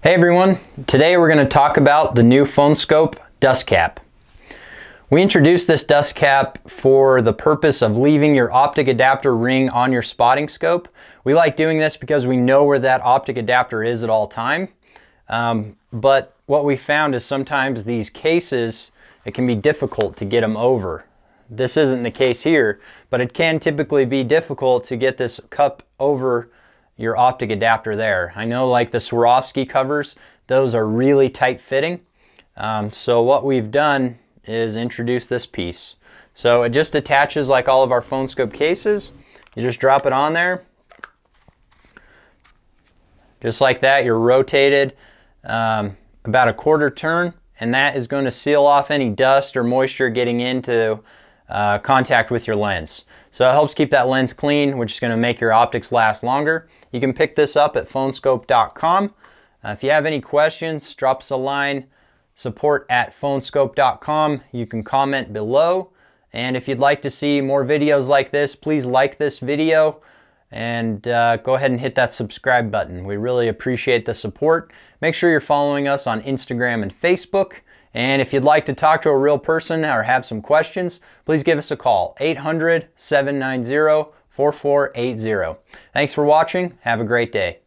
Hey everyone, today we're going to talk about the new PhoneScope dust cap. We introduced this dust cap for the purpose of leaving your optic adapter ring on your spotting scope. We like doing this because we know where that optic adapter is at all time. Um, but what we found is sometimes these cases, it can be difficult to get them over. This isn't the case here, but it can typically be difficult to get this cup over your optic adapter there. I know like the Swarovski covers, those are really tight fitting. Um, so what we've done is introduce this piece. So it just attaches like all of our phone scope cases. You just drop it on there. Just like that, you're rotated um, about a quarter turn and that is going to seal off any dust or moisture getting into uh, contact with your lens. So it helps keep that lens clean, which is going to make your optics last longer. You can pick this up at phonescope.com. Uh, if you have any questions, drop us a line, support at phonescope.com. You can comment below. And if you'd like to see more videos like this, please like this video and uh, go ahead and hit that subscribe button. We really appreciate the support. Make sure you're following us on Instagram and Facebook. And if you'd like to talk to a real person or have some questions, please give us a call, 800 790 4480. Thanks for watching. Have a great day.